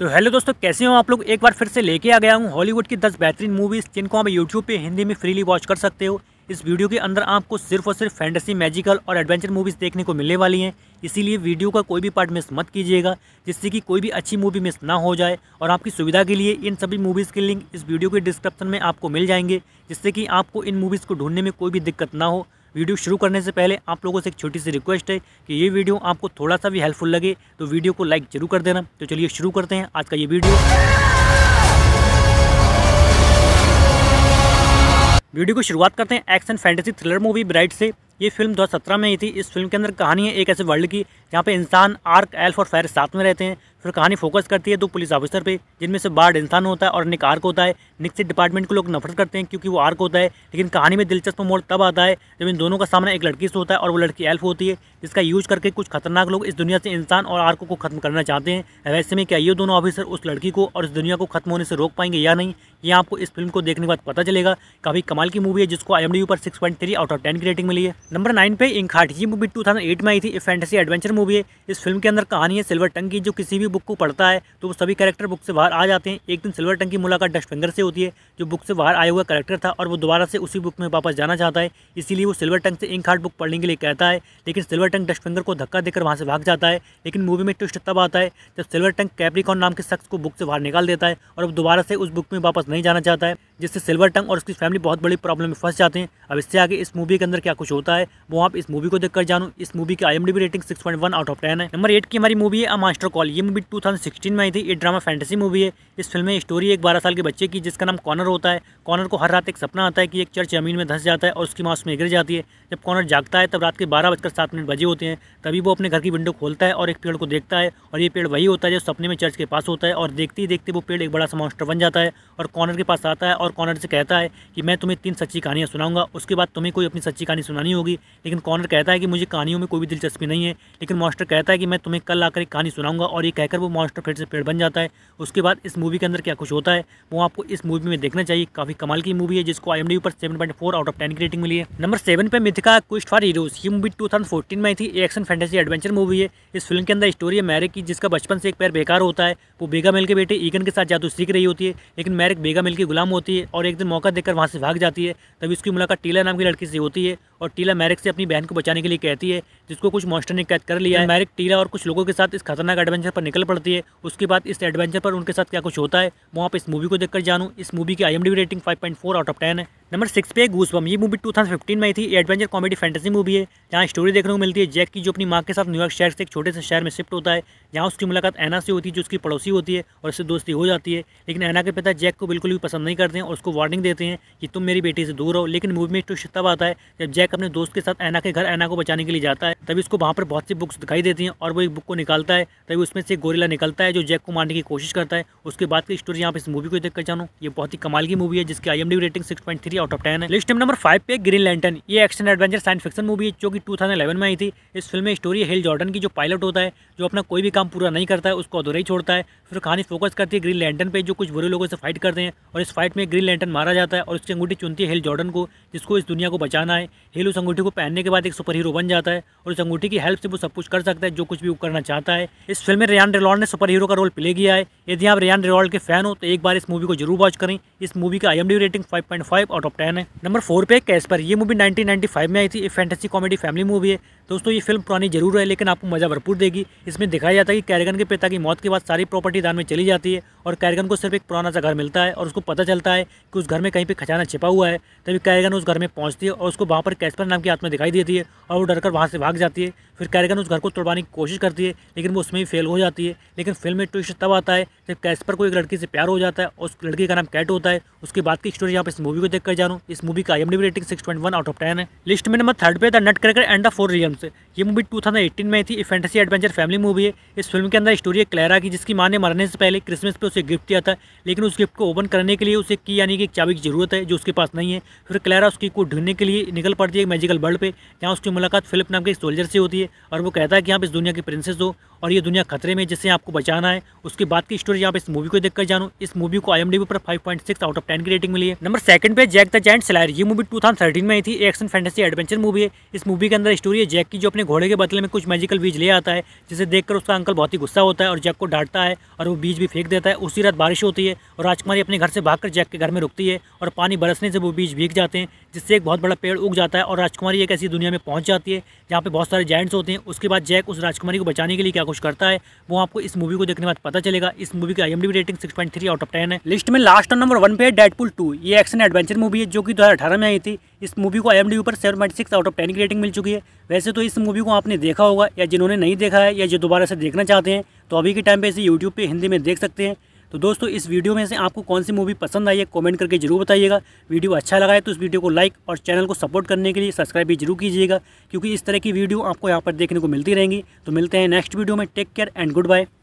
तो हेलो दोस्तों कैसे हो आप लोग एक बार फिर से लेके आ गया हूँ हॉलीवुड की 10 बेहतरीन मूवीज़ जिनको आप यूट्यूब पे हिंदी में फ्रीली वॉच कर सकते हो इस वीडियो के अंदर आपको सिर्फ और सिर्फ फैंटेसी मैजिकल और एडवेंचर मूवीज़ देखने को मिलने वाली हैं इसीलिए वीडियो का कोई भी पार्ट मिस मत कीजिएगा जिससे कि कोई भी अच्छी मूवी मिस ना हो जाए और आपकी सुविधा के लिए इन सभी मूवीज़ के लिंक इस वीडियो के डिस्क्रिप्शन में आपको मिल जाएंगे जिससे कि आपको इन मूवीज़ को ढूंढने में कोई भी दिक्कत ना हो वीडियो शुरू करने से पहले आप लोगों से एक छोटी सी रिक्वेस्ट है कि ये वीडियो आपको थोड़ा सा भी हेल्पफुल लगे तो वीडियो को लाइक जरूर कर देना तो चलिए शुरू करते हैं आज का ये वीडियो वीडियो को शुरुआत करते हैं action fantasy thriller movie Bright से ये फिल्म 2017 में ही थी इस फिल्म के अंदर कहानी है एक ऐसे वर्ल्ड की जहाँ पे इंसान आर्क एल्फ और फायर साथ में रहते हैं फिर कहानी फोकस करती है दो पुलिस ऑफिसर पे जिनमें से बार्ड इंसान होता है और निक आर्क होता है निक से डिपार्टमेंट को लोग नफरत करते हैं क्योंकि वो आर्क होता है लेकिन कहानी में दिलचस्प मोड़ तब आता है जब इन दोनों का सामना एक लड़की से होता है और वो लड़की एल्फ होती है जिसका यूज करके कुछ खतरनाक लोग इस दुनिया से इंसान और आर्क को खत्म करना चाहते हैं वैसे में क्या ये दोनों ऑफिसर उस लड़की को और इस दुनिया को खत्म होने से रोक पाएंगे या नहीं ये आपको इस फिल्म को देखने के बाद पता चलेगा काफी कमाल की मूवी है जिसको आई पर सिक्स आउट ऑफ टेन की रेटिंग मिली है नंबर नाइन पे इंखाट ये मूवी टू में आई थी फैंटेसी एडवेंचर मूवी है इस फिल्म के अंदर कहानी है सिल्वर टंग की जो किसी भी बुक को पढ़ता है तो वो सभी कैरेक्टर बुक से बाहर आ जाते हैं एक दिन सिल्वर टंग की मुलाकात डस्ट फिंगर से होती है जो बुक से बाहर आया हुआ कैरेक्टर था और वो दोबारा से उसी बुक में वापस जाना चाहता है इसीलिए वो सिल्वर टंग से इंक हार्ट बुक पढ़ने के लिए कहता है लेकिन सिल्वर टंग डस्ट फिंगर को धक्का देकर वहाँ से भाग जाता है लेकिन मूवी में ट्विस्ट तब आता है जब सिल्वर टंग कैप्रिकॉन नाम के शख्स को बुक से बाहर निकाल देता है और वो दोबारा से उस बुक में वापस नहीं जाना चाहता है जिससे सिल्वर टंग और उसकी फैमिली बहुत बड़ी प्रॉब्लम में फंस जाते हैं अब इससे आगे इस मूवी के अंदर क्या कुछ होता है वो आप इस मूवी को देखकर जानो इस मूवी की I rating six out of ten है नंबर एट की हमारी मूवी है अ मास्टर कॉल ये मूवी टू में आई थी ये ड्रामा फैंटेसी मूवी है इस फिल्म में स्टोरी एक बारह साल के बच्चे की जिसका नाम कॉनर होता है कॉनर को हर रात एक सपना आता है कि एक चर्च जमीन में धस जाता है और उसकी माँ उसमें गिर जाती है जब कॉनर जागता है तब रात के बारह बजकर सात मिनट बजे होते हैं तभी वो अपने घर की विंडो खोलता है और एक पेड़ को देखता है और ये पेड़ वही होता है जो सपने में चर्च के पास होता है और देखते ही देखते वो पेड़ एक बड़ा सा मास्टर बन जाता है और कॉर्नर के पास आता है और और कॉनर से कहता है कि मैं तुम्हें तीन सच्ची कहानियाँ सुनाऊंगा उसके बाद तुम्हें कोई अपनी सच्ची कहानी सुनानी होगी लेकिन कॉनर कहता है कि मुझे कहानियों में कोई भी दिलचस्पी नहीं है लेकिन मॉस्टर कहता है कि मैं तुम्हें कल आकर एक कहानी सुनाऊंगा और ये कहकर वो मॉस्टर फिर से पेड़ बन जाता है उसके बाद इस मूवी के अंदर क्या कुछ होता है वो आपको इस मूवी में देखना चाहिए काफ़ी कमाल की मूवी है जिसको आई पर सेवन आउट ऑफ टेन की रेटिंग मिली है नंबर सेवन पर मिथिका क्विस्ट फॉर हीरोज ये मूवी टू में थी एक्शन फैंटेसी एडवेंचर मूवी है इस फिल्म के अंदर स्टोरी है मैरिक की जिसका बचपन से एक पैर बेकार होता है वो बेगा मिल के बेटे ईगन के साथ जादू सीख रही होती है लेकिन मैरिक बेगा मिल की गुलाम होती है है और एक दिन मौका देकर वहाँ से भाग जाती है तभी उसकी मुलाकात टीला नाम की लड़की से होती है और टीला मैरिक से अपनी बहन को बचाने के लिए कहती है जिसको कुछ मॉन्स्टर ने कैद कर लिया है मैरिक टीला और कुछ लोगों के साथ इस खतरनाक एडवेंचर पर निकल पड़ती है उसके बाद इस एडवेंचर पर उनके साथ क्या कुछ होता है वहाँ पर इस मूवी को देखकर जानूँ इस मूवी की I rating five out of ten है नंबर सिक्स पे गूस बम ये मूवी 2015 में थी एडवेंचर कॉमेडी फैंटेसी मूवी है जहाँ स्टोरी देखने को मिलती है जैक की जो अपनी माँ के साथ न्यूयॉर्क शहर से एक छोटे से शहर में शिफ्ट होता है जहाँ उसकी मुलाकात ऐना से होती है जो उसकी पड़ोसी होती है और उससे दोस्ती हो जाती है लेकिन ऐना के पिता जैक को बिल्कुल भी पसंद नहीं करते हैं और उसको वार्निंग देते हैं कि तुम मेरी बेटी से दूर हो लेकिन मूवी में ट्विस्ट तब आता है जब जैक अपने दोस्त के साथ ऐना के घर ऐना को बचाने के लिए जाता है तभी उसको वहाँ पर बहुत सी बुक्स दिखाई देती हैं और वो एक बुक को निकालता है तभी उसमें से गोरिला निकलता है जो जैक को मारने की कोशिश करता है उसके बाद की स्टोरी यहाँ पर इस मूवी को देखकर जानो ये बहुत ही कमाल की मूवी है जिसकी I rating six out of ten है लिस्ट नंबर फाइव पे ग्रीन लैंटन ये action adventure science fiction movie है जो कि 2011 में आई थी इस फिल्म में स्टोरी हिल जॉर्डन की जो पायलट होता है जो अपना कोई भी काम पूरा नहीं करता है उसको अधूरे ही छोड़ता है फिर कहानी फोकस करती है ग्रीन लैंटन पे जो कुछ बुरे लोगों से फाइट करते हैं और इस फाइट में ग्रीन लैंटन मारा जाता है और उसकी अंगूठी चुनती है हिल जॉर्डन को जिसको इस दुनिया को बचाना है हिल उस अंगूठी को पहनने के बाद एक सुपर हीरो बन जाता है और उस अंगूठी की हेल्प से वो सब कुछ कर सकता है जो कुछ भी वो करना चाहता है इस फिल्म में रियान रेलॉल ने सुपर हीरो का रोल प्ले किया है यदि आप रियान रेलॉल के फैन हो तो एक बार इस मूवी को जरूर वॉच करें इस मूवी का I rating five out top ten है नंबर फोर पे कैसपर ये मूवी 1995 में आई थी ये फैंटेसी कॉमेडी फैमिली मूवी है दोस्तों ये फिल्म पुरानी जरूर है लेकिन आपको मज़ा भरपूर देगी इसमें दिखाया जाता है कि कैरगन के पिता की मौत के बाद सारी प्रॉपर्टी दान में चली जाती है और कैरगन को सिर्फ एक पुराना सा घर मिलता है और उसको पता चलता है कि उस घर में कहीं पर खजाना छिपा हुआ है तभी कैरगन उस घर में पहुँचती है और उसको वहाँ पर कैसपर नाम की आत्मा दिखाई देती है और वो डर कर से भाग जाती है फिर कैरगन उस घर को तोड़वाने की कोशिश करती है लेकिन वो उसमें ही फेल हो जाती है लेकिन फिल्म में ट्विस्ट तब आता है जब कैसपर को एक लड़की से प्यार हो जाता है और उस लड़की का नाम कैट होता है उसके बाद की स्टोरी आप इस मूवी को देखकर जा रहा हूँ इस मूवी का MD rating six point one out of ten है लिस्ट में नंबर थर्ड पे the nutcracker and the four realms ये मूवी टू थाउजेंड एटीन में थी फैंटेसी एडवेंचर फैमिली मूवी है इस फिल्म के अंदर स्टोरी है क्लैरा की जिसकी माँ ने मरने से पहले क्रिसमस पे उसे गिफ्ट दिया था लेकिन उस गिफ्ट को ओपन करने के लिए उसे की यानी कि एक चाबी की जरूरत है जो उसके पास नहीं है फिर क्लैरा उसकी को ढूंढने के लिए निकल पड़ती है मैजिकल वर्ल्ड पर जहाँ उसकी मुलाकात फिलिप नाम के सोल्जर से होती है और वो कहता है कि आप इस दुनिया की प्रिंसेस हो और ये दुनिया खतरे में जिससे आपको बचाना है उसके बाद की स्टोरी आप इस मूवी को देखकर जानो इस मूवी को आई पर फाइव आउट ऑफ टेन की रेटिंग मिली है नंबर सेकंड पे जैक सकता जेंट स्लायर ये मूवी 2013 में आई थी एक्शन फैंटेसी एडवेंचर मूवी है इस मूवी के अंदर स्टोरी है जैक की जो अपने घोड़े के बदले में कुछ मैजिकल बीज ले आता है जिसे देखकर उसका अंकल बहुत ही गुस्सा होता है और जैक को डांटता है और वो बीज भी फेंक देता है उसी रात बारिश होती है और राजकुमारी अपने घर से भागकर जैक के घर में रुकती है और पानी बरसने से वो बीज भीग जाते हैं जिससे एक बहुत बड़ा पेड़ उग जाता है और राजकुमारी एक ऐसी दुनिया में पहुंच जाती है जहाँ पर बहुत सारे जैंट्स होते हैं उसके बाद जैक उस राजकुमारी को बचाने के लिए क्या कुछ करता है वो आपको इस मूवी को देखने के बाद पता चलेगा इस मूवी की I rating six out of ten है लिस्ट में लास्ट नंबर वन पे है डेडपुल टू ये एक्शन एडवेंचर मूवी मूवी है जो कि अठारह में आई थी इस मूवी को आई ऊपर seven point six out of ten की रेटिंग मिल चुकी है वैसे तो इस मूवी को आपने देखा होगा या जिन्होंने नहीं देखा है या जो दोबारा से देखना चाहते हैं तो अभी के टाइम पर इसे यूट्यूब पर हिंदी में देख सकते हैं तो दोस्तों इस वीडियो में से आपको कौन सी मूवी पसंद आई है कॉमेंट करके जरूर बताइएगा वीडियो अच्छा लगा है तो इस वीडियो को लाइक और चैनल को सपोर्ट करने के लिए सब्सक्राइब भी जरूर कीजिएगा क्योंकि इस तरह की वीडियो आपको यहाँ पर देखने को मिलती रहेंगी तो मिलते हैं नेक्स्ट वीडियो में take care and good bye